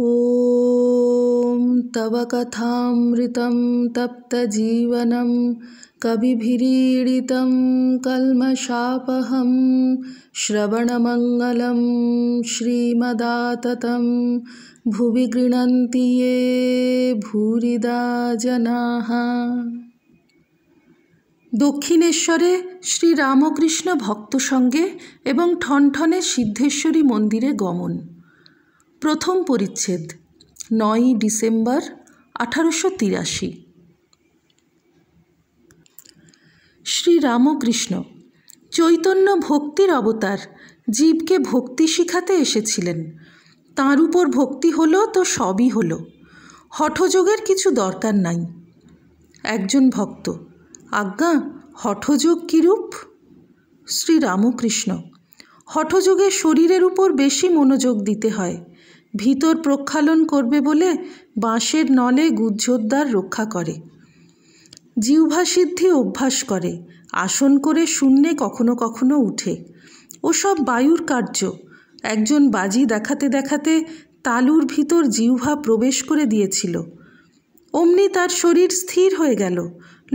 ॐ तव कथामृतं तप्तजीवनं कविभिरीडितं कल्मषापहं श्रवणमङ्गलं श्रीमदाततं भुवि गृणन्ति ये भूरिदा जनाः দক্ষিণেশ্বরে শ্রী রামকৃষ্ণ ভক্ত সঙ্গে এবং ঠনঠনে সিদ্ধেশ্বরী মন্দিরে গমন প্রথম পরিচ্ছেদ নয়ই ডিসেম্বর আঠারোশো তিরাশি শ্রীরামকৃষ্ণ চৈতন্য ভক্তির অবতার জীবকে ভক্তি শিখাতে এসেছিলেন তার উপর ভক্তি হলো তো সবই হলো হঠযোগের কিছু দরকার নাই একজন ভক্ত আজ্ঞা হঠযোগ কীরূপ শ্রীরামকৃষ্ণ হঠযোগে শরীরের উপর বেশি মনোযোগ দিতে হয় ভিতর প্রক্ষালন করবে বলে বাঁশের নলে গুজ্জোদ্দার রক্ষা করে জিহ্বাসিদ্ধি অভ্যাস করে আসন করে শূন্যে কখনো কখনো উঠে ওসব বায়ুর কার্য একজন বাজি দেখাতে দেখাতে তালুর ভিতর জিহ্বা প্রবেশ করে দিয়েছিল অমনি তার শরীর স্থির হয়ে গেল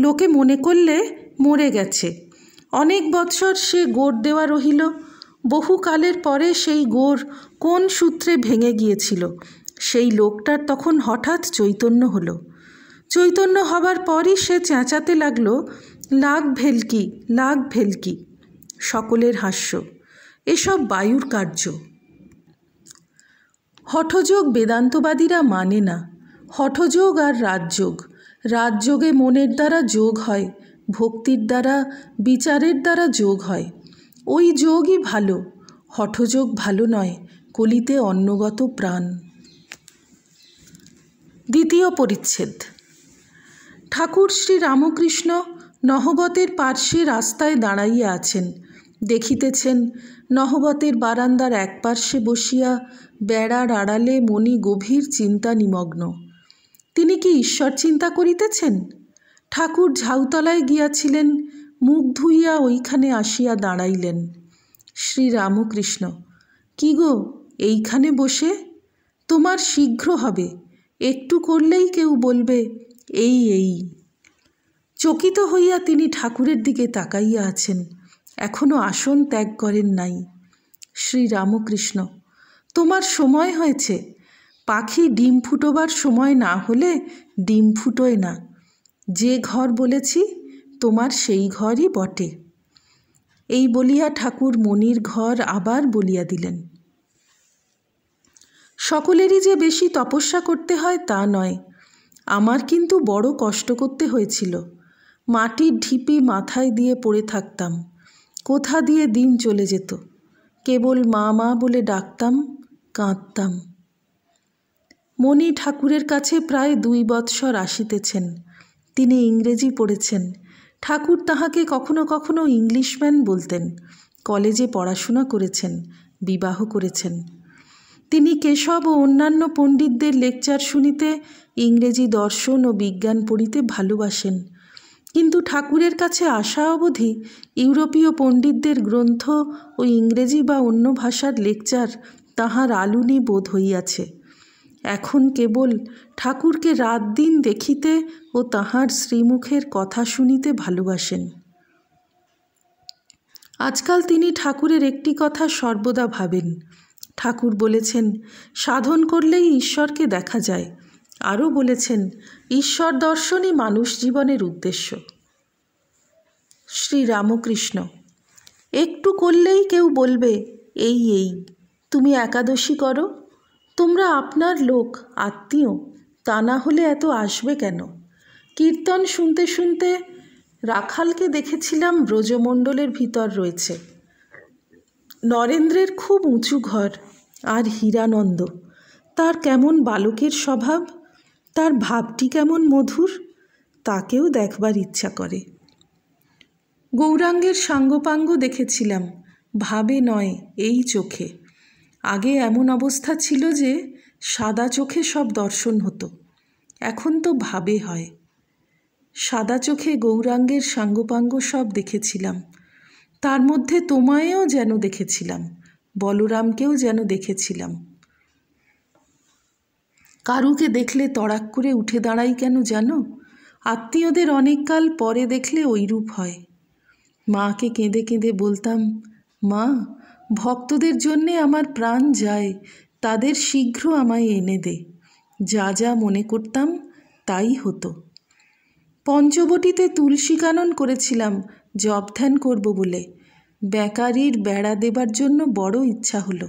লোকে মনে করলে মরে গেছে অনেক বৎসর সে গোড় দেওয়া রহিল বহুকালের পরে সেই গোর কোন সূত্রে ভেঙে গিয়েছিল সেই লোকটার তখন হঠাৎ চৈতন্য হলো চৈতন্য হবার পরই সে চেঁচাতে লাগল লাগ ভেলকি লাগ ভেলকি সকলের হাস্য এসব বায়ুর কার্য হঠযোগ বেদান্তবাদীরা মানে না হঠযোগ আর রাজযোগ রাজযোগে মনের দ্বারা যোগ হয় ভক্তির দ্বারা বিচারের দ্বারা যোগ হয় ওই যোগই ভালো হঠযোগ ভালো নয় কলিতে অন্নগত প্রাণ দ্বিতীয় পরিচ্ছেদ ঠাকুর শ্রী রামকৃষ্ণ নহবতের পার্শ্বে রাস্তায় দাঁড়াইয়া আছেন দেখিতেছেন নহবতের বারান্দার এক পার্শ্বে বসিয়া বেড়ার আড়ালে মনি গভীর চিন্তা নিমগ্ন তিনি কি ঈশ্বর চিন্তা করিতেছেন ঠাকুর ঝাউতলায় গিয়াছিলেন মুখ ধুইয়া ওইখানে আসিয়া দাঁড়াইলেন রামকৃষ্ণ কি গো এইখানে বসে তোমার শীঘ্র হবে একটু করলেই কেউ বলবে এই এই চকিত হইয়া তিনি ঠাকুরের দিকে তাকাইয়া আছেন এখনও আসন ত্যাগ করেন নাই রামকৃষ্ণ তোমার সময় হয়েছে পাখি ডিম ফুটোবার সময় না হলে ডিম ফুটোয় না যে ঘর বলেছি তোমার সেই ঘরই বটে এই বলিয়া ঠাকুর মনির ঘর আবার বলিয়া দিলেন সকলেরই যে বেশি তপস্যা করতে হয় তা নয় আমার কিন্তু বড় কষ্ট করতে হয়েছিল মাটির ঢিপি মাথায় দিয়ে পড়ে থাকতাম কোথা দিয়ে দিন চলে যেত কেবল মা মা বলে ডাকতাম কাঁদতাম মণি ঠাকুরের কাছে প্রায় দুই বৎসর আসিতেছেন তিনি ইংরেজি পড়েছেন ঠাকুর তাহাকে কখনো কখনো ইংলিশম্যান বলতেন কলেজে পড়াশোনা করেছেন বিবাহ করেছেন তিনি কেশব ও অন্যান্য পণ্ডিতদের লেকচার শুনিতে ইংরেজি দর্শন ও বিজ্ঞান পড়িতে ভালোবাসেন কিন্তু ঠাকুরের কাছে আসা অবধি ইউরোপীয় পণ্ডিতদের গ্রন্থ ও ইংরেজি বা অন্য ভাষার লেকচার তাহার আলুনি বোধ হইয়াছে এখন কেবল ঠাকুরকে রাত দিন দেখিতে ও তাহার শ্রীমুখের কথা শুনিতে ভালোবাসেন আজকাল তিনি ঠাকুরের একটি কথা সর্বদা ভাবেন ঠাকুর বলেছেন সাধন করলেই ঈশ্বরকে দেখা যায় আরও বলেছেন ঈশ্বর দর্শনই মানুষ জীবনের উদ্দেশ্য শ্রী রামকৃষ্ণ একটু করলেই কেউ বলবে এই এই তুমি একাদশী করো তোমরা আপনার লোক আত্মীয় তা না হলে এত আসবে কেন কীর্তন শুনতে শুনতে রাখালকে দেখেছিলাম ব্রজমণ্ডলের ভিতর রয়েছে নরেন্দ্রের খুব উঁচু ঘর আর হীরানন্দ তার কেমন বালকের স্বভাব তার ভাবটি কেমন মধুর তাকেও দেখবার ইচ্ছা করে গৌরাঙ্গের সাঙ্গপাঙ্গ দেখেছিলাম ভাবে নয় এই চোখে আগে এমন অবস্থা ছিল যে সাদা চোখে সব দর্শন হতো এখন তো ভাবে হয় সাদা চোখে গৌরাঙ্গের সাঙ্গপাঙ্গ সব দেখেছিলাম তার মধ্যে তোমায়ও যেন দেখেছিলাম বলরামকেও যেন দেখেছিলাম কারুকে দেখলে তড়াক করে উঠে দাঁড়াই কেন জানো আত্মীয়দের অনেককাল পরে দেখলে ওইরূপ হয় মাকে কেঁদে কেঁদে বলতাম মা ভক্তদের জন্যে আমার প্রাণ যায় তাদের শীঘ্র আমায় এনে দে যা যা মনে করতাম তাই হতো পঞ্চবটিতে তুলসী কানন করেছিলাম জব ধ্যান করব বলে বেকারির বেড়া দেবার জন্য বড় ইচ্ছা হলো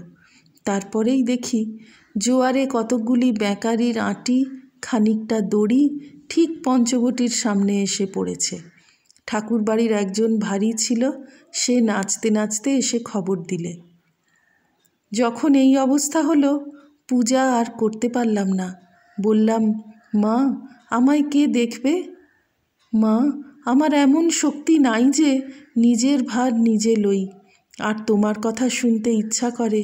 তারপরেই দেখি জোয়ারে কতকগুলি বেকারির আঁটি খানিকটা দড়ি ঠিক পঞ্চবটির সামনে এসে পড়েছে ঠাকুরবাড়ির একজন ভারী ছিল সে নাচতে নাচতে এসে খবর দিলে যখন এই অবস্থা হলো পূজা আর করতে পারলাম না বললাম মা আমায় কে দেখবে মা আমার এমন শক্তি নাই যে নিজের ভার নিজে লই আর তোমার কথা শুনতে ইচ্ছা করে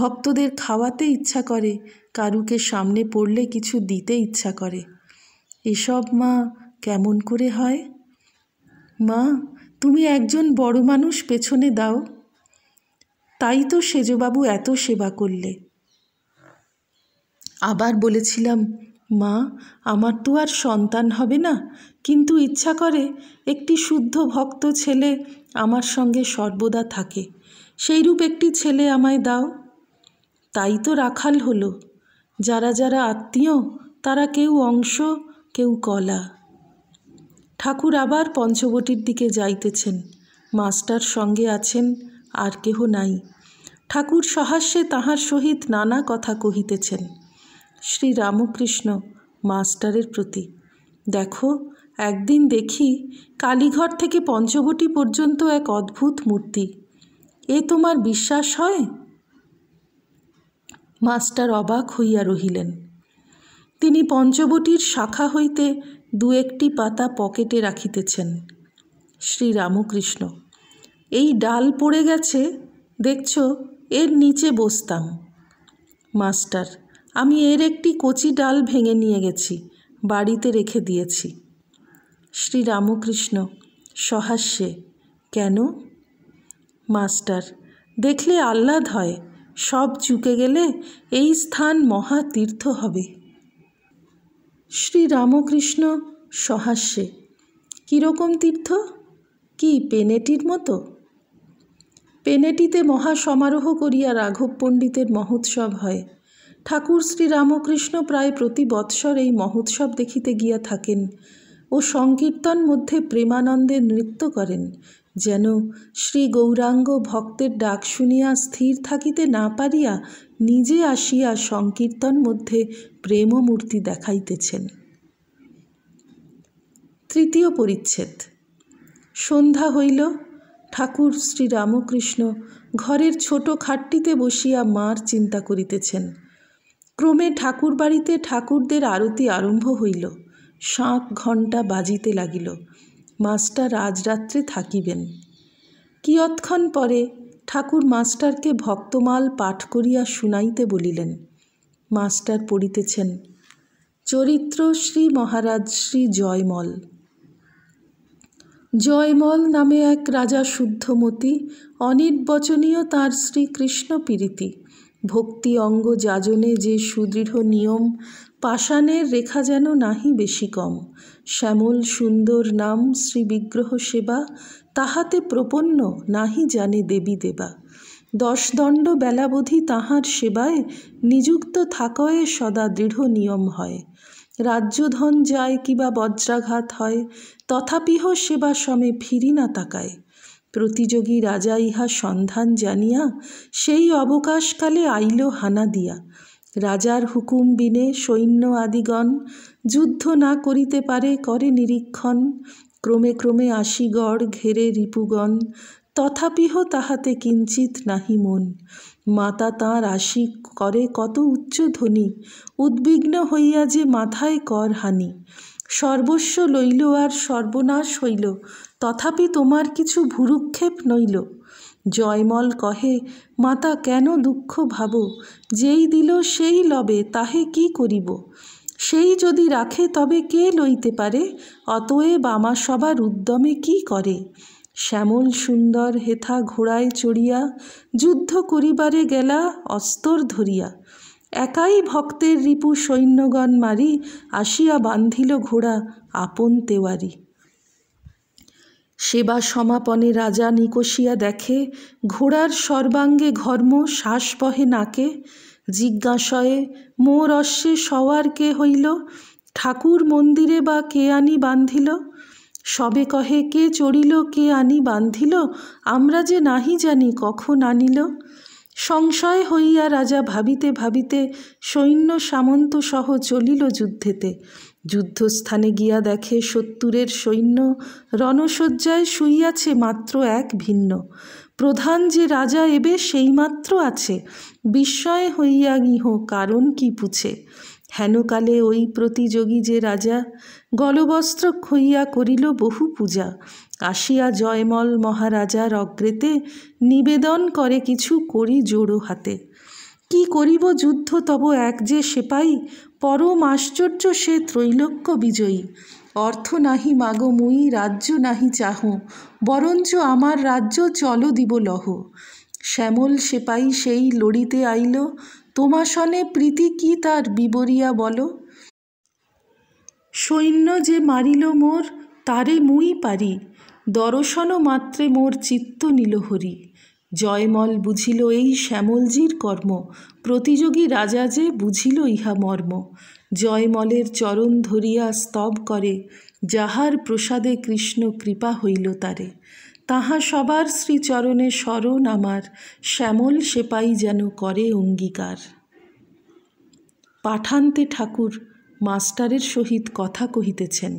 ভক্তদের খাওয়াতে ইচ্ছা করে কারুকে সামনে পড়লে কিছু দিতে ইচ্ছা করে এসব মা কেমন করে হয় মা তুমি একজন বড় মানুষ পেছনে দাও তাই তো সেজবাবু এত সেবা করলে আবার বলেছিলাম মা আমার তো আর সন্তান হবে না কিন্তু ইচ্ছা করে একটি শুদ্ধ ভক্ত ছেলে আমার সঙ্গে সর্বদা থাকে সেইরূপ একটি ছেলে আমায় দাও তাই তো রাখাল হলো যারা যারা আত্মীয় তারা কেউ অংশ কেউ কলা ঠাকুর আবার পঞ্চবটির দিকে যাইতেছেন মাস্টার সঙ্গে আছেন আর কেহ নাই ঠাকুর সহাস্যে তাহার সহিত নানা কথা কহিতেছেন শ্রী রামকৃষ্ণ মাস্টারের প্রতি দেখো একদিন দেখি কালীঘর থেকে পঞ্চবটি পর্যন্ত এক অদ্ভুত মূর্তি এ তোমার বিশ্বাস হয় মাস্টার অবাক হইয়া রহিলেন তিনি পঞ্চবটির শাখা হইতে দু একটি পাতা পকেটে রাখিতেছেন শ্রীরামকৃষ্ণ এই ডাল পড়ে গেছে দেখছ এর নিচে বসতাম মাস্টার আমি এর একটি কচি ডাল ভেঙে নিয়ে গেছি বাড়িতে রেখে দিয়েছি শ্রীরামকৃষ্ণ সহাস্যে কেন মাস্টার দেখলে আহ্লাদ হয় সব চুকে গেলে এই স্থান মহাতীর্থ হবে শ্রী রামকৃষ্ণ সহাস্যে কীরকম তীর্থ কি পেনেটির মতো পেনেটিতে মহাসমারোহ করিয়া রাঘব পণ্ডিতের মহোৎসব হয় ঠাকুর শ্রী রামকৃষ্ণ প্রায় প্রতি বৎসর এই মহোৎসব দেখিতে গিয়া থাকেন ও সংকীর্তন মধ্যে প্রেমানন্দে নৃত্য করেন যেন শ্রী গৌরাঙ্গ ভক্তের ডাক শুনিয়া স্থির থাকিতে না পারিয়া নিজে আসিয়া সংকীর্তন মধ্যে প্রেমমূর্তি দেখাইতেছেন তৃতীয় পরিচ্ছেদ সন্ধ্যা হইল ঠাকুর শ্রী রামকৃষ্ণ ঘরের ছোট খাটটিতে বসিয়া মার চিন্তা করিতেছেন ক্রমে ঠাকুর বাড়িতে ঠাকুরদের আরতি আরম্ভ হইল সাত ঘণ্টা বাজিতে লাগিল মাস্টার আজ রাত্রে থাকিবেন কিয়ৎক্ষণ পরে ঠাকুর মাস্টারকে ভক্তমাল পাঠ করিয়া শুনাইতে বলিলেন মাস্টার পড়িতেছেন চরিত্র শ্রী মহারাজ শ্রী জয়মল জয়মল নামে এক রাজা শুদ্ধমতি অনির্বচনীয় তার শ্রীকৃষ্ণ পীড়িতি ভক্তি অঙ্গ যাজনে যে সুদৃঢ় নিয়ম পাষাণের রেখা যেন নাহি বেশি কম শ্যামল সুন্দর নাম শ্রীবিগ্রহ সেবা তাহাতে প্রপন্ন নাহি জানে দেবী দেবা দশ দণ্ড বেলাবধি তাহার সেবায় নিযুক্ত থাকয়ে সদা দৃঢ় নিয়ম হয় রাজ্যধন যায় কিবা বজ্রাঘাত হয় তথাপিহ সেবা সমে ফিরি না তাকায় প্রতিযোগী রাজা ইহা সন্ধান জানিয়া সেই অবকাশকালে আইল হানা দিয়া রাজার হুকুম বিনে সৈন্য আদিগণ যুদ্ধ না করিতে পারে করে নিরীক্ষণ ক্রমে ক্রমে আশিগড় ঘেরে রিপুগণ তথাপিহ তাহাতে কিঞ্চিত নাহি মন মাতা তাঁর আশি করে কত উচ্চ ধ্বনি উদ্বিগ্ন হইয়া যে মাথায় কর হানি সর্বস্ব লইল আর সর্বনাশ হইল তথাপি তোমার কিছু ভুরুক্ষেপ নইল জয়মল কহে মাতা কেন দুঃখ ভাব যেই দিল সেই লবে তাহে কি করিব সেই যদি রাখে তবে কে লইতে পারে অতএব আমার সবার উদ্যমে কি করে শ্যামল সুন্দর হেথা ঘোড়ায় চড়িয়া যুদ্ধ করিবারে গেলা অস্তর ধরিয়া একাই ভক্তের রিপু সৈন্যগণ মারি আসিয়া বান্ধিল ঘোড়া আপন তেওয়ারি সেবা সমাপনে রাজা নিকষিয়া দেখে ঘোড়ার সর্বাঙ্গে ঘর্ম শ্বাস বহে নাকে জিজ্ঞাসয়ে মোর অশ্বে সওয়ার কে হইল ঠাকুর মন্দিরে বা কে আনি বান্ধিল সবে কহে কে চড়িল কে আনি বান্ধিল আমরা যে নাহি জানি কখন আনিল সংশয় হইয়া রাজা ভাবিতে ভাবিতে সৈন্য সামন্ত সহ চলিল যুদ্ধেতে যুদ্ধস্থানে গিয়া দেখে সত্তরের সৈন্য রণসজ্জায় শুইয়াছে মাত্র এক ভিন্ন প্রধান যে রাজা এবে সেই মাত্র আছে বিস্ময় হইয়া গিহ কারণ কি পুছে হেনকালে ওই প্রতিযোগী যে রাজা গলবস্ত্র খইয়া করিল বহু পূজা আসিয়া জয়মল মহারাজার অগ্রেতে নিবেদন করে কিছু করি জোড়ো হাতে কি করিব যুদ্ধ তব এক যে সেপাই পরম আশ্চর্য সে ত্রৈলোক্য বিজয়ী অর্থ নাহি মাগো মুই রাজ্য নাহি চাহ বরঞ্চ আমার রাজ্য চল দিব লহ শ্যামল সেপাই সেই লড়িতে আইল তোমাসনে প্রীতি কি তার বিবরিয়া বলো সৈন্য যে মারিল মোর তারে মুই পারি দর্শন মাত্রে মোর চিত্ত নিল হরি জয়মল বুঝিল এই শ্যামলজির কর্ম প্রতিযোগী রাজা যে বুঝিল ইহা মর্ম জয়মলের চরণ ধরিয়া স্তব করে যাহার প্রসাদে কৃষ্ণ কৃপা হইল তারে তাহা সবার শ্রীচরণে স্মরণ আমার শ্যামল সেপাই যেন করে অঙ্গীকার পাঠান্তে ঠাকুর মাস্টারের সহিত কথা কহিতেছেন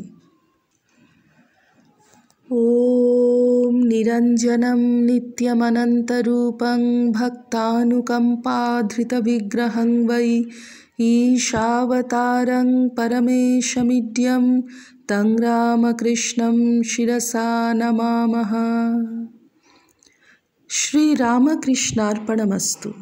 ॐ निरञ्जनं नित्यमनन्तरूपं भक्तानुकम्पाधृतविग्रहं वै ईशावतारं परमेशमिड्यं तं रामकृष्णं शिरसा नमामः श्रीरामकृष्णार्पणमस्तु